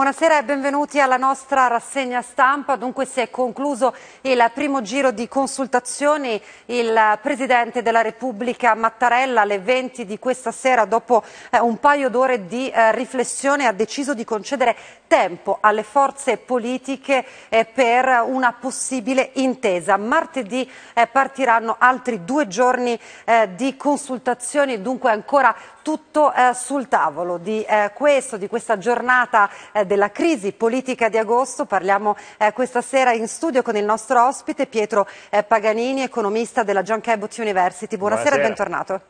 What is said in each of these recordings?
Buonasera e benvenuti alla nostra rassegna stampa. Dunque si è concluso il primo giro di consultazioni. Il Presidente della Repubblica Mattarella alle 20 di questa sera, dopo eh, un paio d'ore di eh, riflessione, ha deciso di concedere tempo alle forze politiche eh, per una possibile intesa. Martedì partiranno altri due giorni di consultazioni, dunque ancora tutto sul tavolo di questo, di questa giornata della crisi politica di agosto. Parliamo eh, questa sera in studio con il nostro ospite Pietro eh, Paganini, economista della John Cabot University. Buonasera, Buonasera. e bentornato.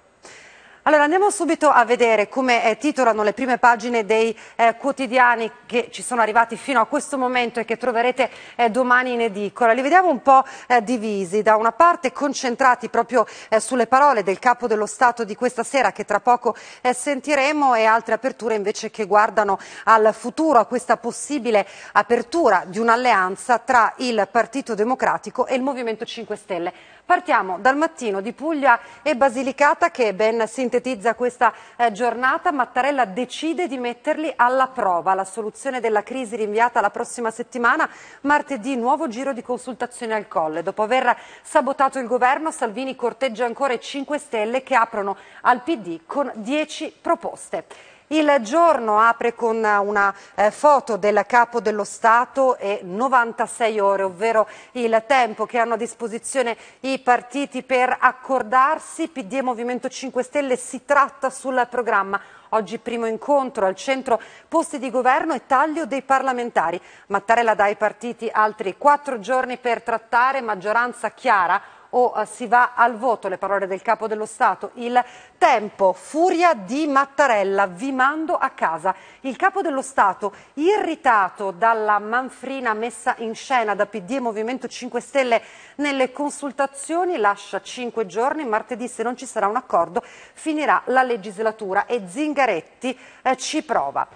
Allora andiamo subito a vedere come eh, titolano le prime pagine dei eh, quotidiani che ci sono arrivati fino a questo momento e che troverete eh, domani in edicola. Li vediamo un po' eh, divisi, da una parte concentrati proprio eh, sulle parole del capo dello Stato di questa sera che tra poco eh, sentiremo e altre aperture invece che guardano al futuro, a questa possibile apertura di un'alleanza tra il Partito Democratico e il Movimento 5 Stelle. Partiamo dal mattino di Puglia e Basilicata che è ben sentito sintetizza questa eh, giornata, Mattarella decide di metterli alla prova. La soluzione della crisi rinviata la prossima settimana, martedì nuovo giro di consultazioni al Colle. Dopo aver sabotato il governo, Salvini corteggia ancora i 5 Stelle che aprono al PD con 10 proposte. Il giorno apre con una eh, foto del capo dello Stato e 96 ore, ovvero il tempo che hanno a disposizione i partiti per accordarsi. PD e Movimento 5 Stelle si tratta sul programma. Oggi primo incontro al centro posti di governo e taglio dei parlamentari. Mattarella dà ai partiti altri quattro giorni per trattare maggioranza chiara o eh, si va al voto, le parole del capo dello Stato. Il tempo, furia di Mattarella, vi mando a casa. Il capo dello Stato, irritato dalla manfrina messa in scena da PD e Movimento 5 Stelle nelle consultazioni, lascia cinque giorni, martedì se non ci sarà un accordo finirà la legislatura e Zingaretti eh, ci prova.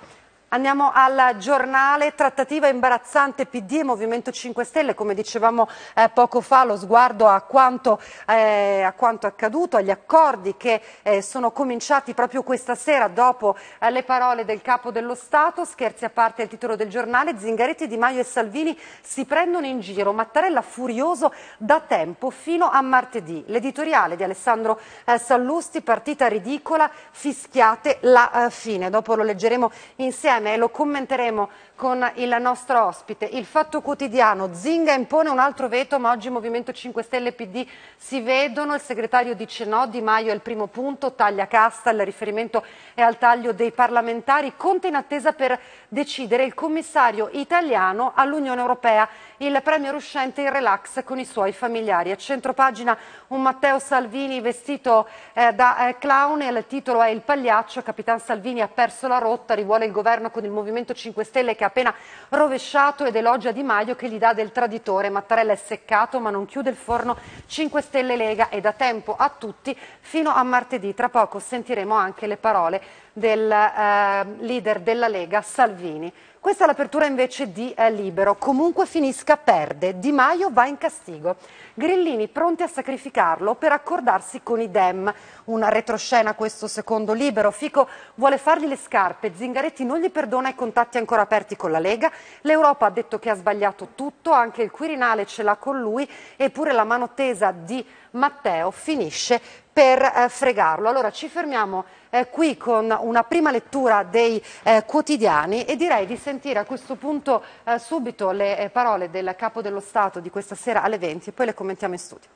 Andiamo al giornale, trattativa imbarazzante PD e Movimento 5 Stelle, come dicevamo eh, poco fa, lo sguardo a quanto, eh, a quanto, accaduto, agli accordi che eh, sono cominciati proprio questa sera dopo eh, le parole del Capo dello Stato, scherzi a parte il titolo del giornale, Zingaretti, Di Maio e Salvini si prendono in giro, Mattarella furioso da tempo fino a martedì. L'editoriale di Alessandro eh, Sallusti, partita ridicola, fischiate la eh, fine. Dopo lo leggeremo insieme insieme e lo commenteremo con il nostro ospite. Il Fatto Quotidiano, Zinga impone un altro veto, ma oggi Movimento 5 Stelle e PD si vedono, il segretario dice no, Di Maio è il primo punto, taglia casta, il riferimento è al taglio dei parlamentari, Conte in attesa per decidere il commissario italiano all'Unione Europea, il premier uscente in relax con i suoi familiari. A centropagina un Matteo Salvini vestito eh, da eh, clown e il titolo è Il pagliaccio, Capitan Salvini ha perso la rotta, rivuole il governo con il Movimento 5 Stelle che ha appena rovesciato ed elogia Di Maio che gli dà del traditore. Mattarella è seccato ma non chiude il forno 5 Stelle Lega e da tempo a tutti fino a martedì. Tra poco sentiremo anche le parole del eh, leader della Lega Salvini. Questa è l'apertura invece di eh, Libero. Comunque finisca, perde. Di Maio va in castigo. Grillini pronti a sacrificarlo per accordarsi con i Dem. Una retroscena questo secondo Libero. Fico vuole fargli le scarpe. Zingaretti non gli perdona i contatti ancora aperti con la Lega. L'Europa ha detto che ha sbagliato tutto. Anche il Quirinale ce l'ha con lui. Eppure la mano tesa di Matteo finisce per eh, fregarlo. Allora ci fermiamo eh, qui con una prima lettura dei eh, quotidiani e direi di sentire a questo punto subito le parole del Capo dello Stato di questa sera alle 20 e poi le commentiamo in studio.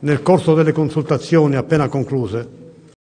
Nel corso delle consultazioni appena concluse